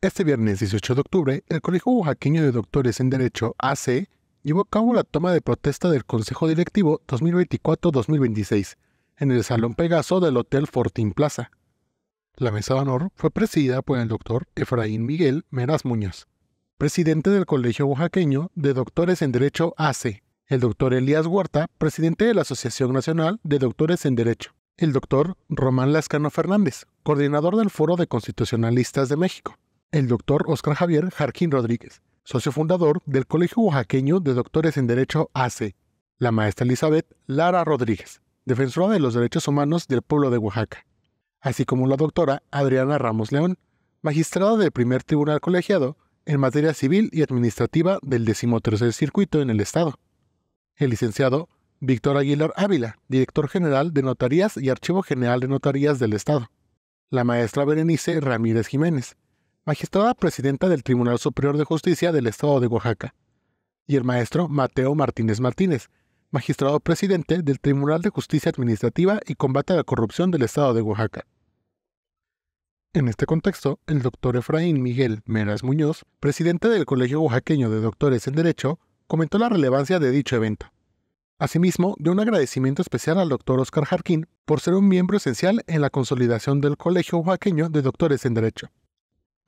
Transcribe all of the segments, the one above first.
Este viernes 18 de octubre, el Colegio Oaxaqueño de Doctores en Derecho, AC, llevó a cabo la toma de protesta del Consejo Directivo 2024-2026 en el Salón Pegaso del Hotel Fortín Plaza. La mesa de honor fue presidida por el doctor Efraín Miguel Meras Muñoz, presidente del Colegio Oaxaqueño de Doctores en Derecho AC, el doctor Elías Huerta, presidente de la Asociación Nacional de Doctores en Derecho, el doctor Román Lascano Fernández, coordinador del Foro de Constitucionalistas de México, el doctor Oscar Javier Jarquín Rodríguez, socio fundador del Colegio Oaxaqueño de Doctores en Derecho AC, la maestra Elizabeth Lara Rodríguez, defensora de los derechos humanos del pueblo de Oaxaca, así como la doctora Adriana Ramos León, magistrada del primer tribunal colegiado en materia civil y administrativa del decimotercer circuito en el Estado. El licenciado Víctor Aguilar Ávila, director general de Notarías y Archivo General de Notarías del Estado. La maestra Berenice Ramírez Jiménez, magistrada presidenta del Tribunal Superior de Justicia del Estado de Oaxaca, y el maestro Mateo Martínez Martínez, magistrado presidente del Tribunal de Justicia Administrativa y Combate a la Corrupción del Estado de Oaxaca. En este contexto, el doctor Efraín Miguel Meras Muñoz, presidente del Colegio Oaxaqueño de Doctores en Derecho, comentó la relevancia de dicho evento. Asimismo, dio un agradecimiento especial al doctor Oscar Jarquín por ser un miembro esencial en la consolidación del Colegio Oaxaqueño de Doctores en Derecho.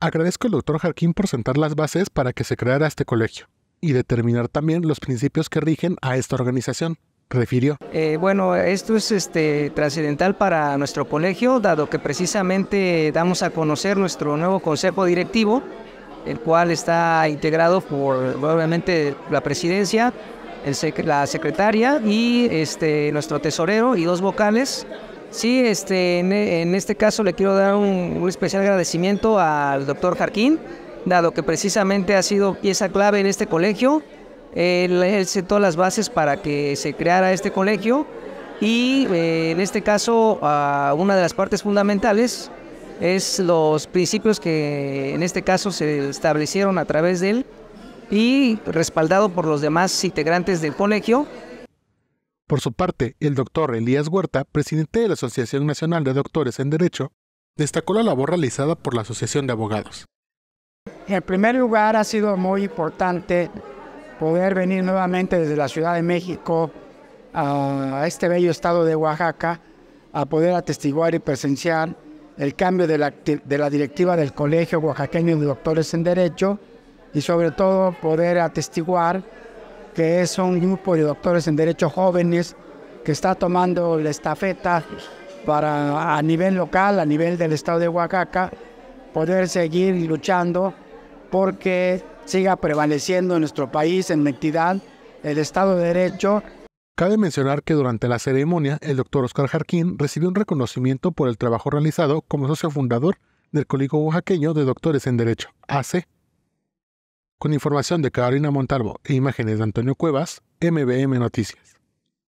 Agradezco al doctor Jarquín por sentar las bases para que se creara este colegio y determinar también los principios que rigen a esta organización. Refirió. Eh, bueno, esto es este, trascendental para nuestro colegio, dado que precisamente damos a conocer nuestro nuevo consejo directivo, el cual está integrado por, obviamente, la presidencia, la secretaria y este, nuestro tesorero y dos vocales, Sí, este, en, este caso le quiero dar un, especial agradecimiento al doctor Jarquín, dado que precisamente ha sido pieza clave en este colegio. Él, él sentó las bases para que se creara este colegio y eh, en este caso ah, una de las partes fundamentales es los principios que en este caso se establecieron a través de él y respaldado por los demás integrantes del colegio por su parte, el doctor Elías Huerta, presidente de la Asociación Nacional de Doctores en Derecho, destacó la labor realizada por la Asociación de Abogados. En primer lugar, ha sido muy importante poder venir nuevamente desde la Ciudad de México a este bello estado de Oaxaca a poder atestiguar y presenciar el cambio de la, de la directiva del Colegio Oaxaqueño de Doctores en Derecho y sobre todo poder atestiguar que es un grupo de doctores en Derecho jóvenes que está tomando la estafeta para a nivel local, a nivel del estado de Oaxaca, poder seguir luchando porque siga prevaleciendo en nuestro país, en entidad, el Estado de Derecho. Cabe mencionar que durante la ceremonia, el doctor Oscar Jarquín recibió un reconocimiento por el trabajo realizado como socio fundador del Colegio Oaxaqueño de Doctores en Derecho, ACE. Con información de Carolina Montalvo e imágenes de Antonio Cuevas, MBM Noticias.